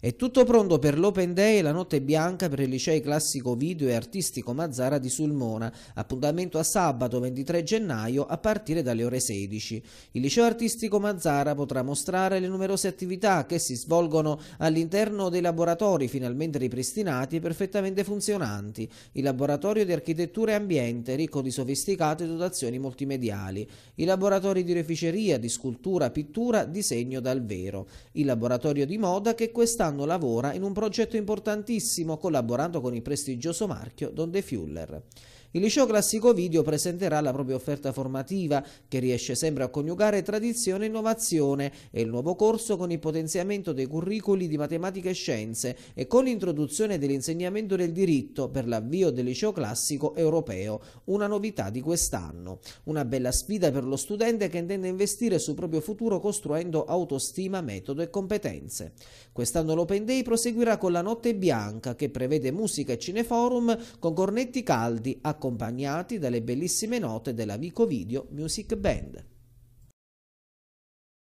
È tutto pronto per l'Open Day e la notte bianca per il liceo classico video e artistico Mazzara di Sulmona, appuntamento a sabato 23 gennaio a partire dalle ore 16. Il liceo artistico Mazzara potrà mostrare le numerose attività che si svolgono all'interno dei laboratori finalmente ripristinati e perfettamente funzionanti, il laboratorio di architettura e ambiente ricco di sofisticate dotazioni multimediali, i laboratori di reficeria, di scultura, pittura, disegno dal vero, il laboratorio di moda che quest'anno quest'anno lavora in un progetto importantissimo collaborando con il prestigioso marchio Donde Fuller. Il liceo classico video presenterà la propria offerta formativa che riesce sempre a coniugare tradizione e innovazione e il nuovo corso con il potenziamento dei curriculi di matematica e scienze e con l'introduzione dell'insegnamento del diritto per l'avvio del liceo classico europeo, una novità di quest'anno. Una bella sfida per lo studente che intende investire sul proprio futuro costruendo autostima, metodo e competenze. Quest'anno l'Open Day proseguirà con la Notte Bianca che prevede musica e cineforum con cornetti caldi accompagnati dalle bellissime note della Vico Video Music Band.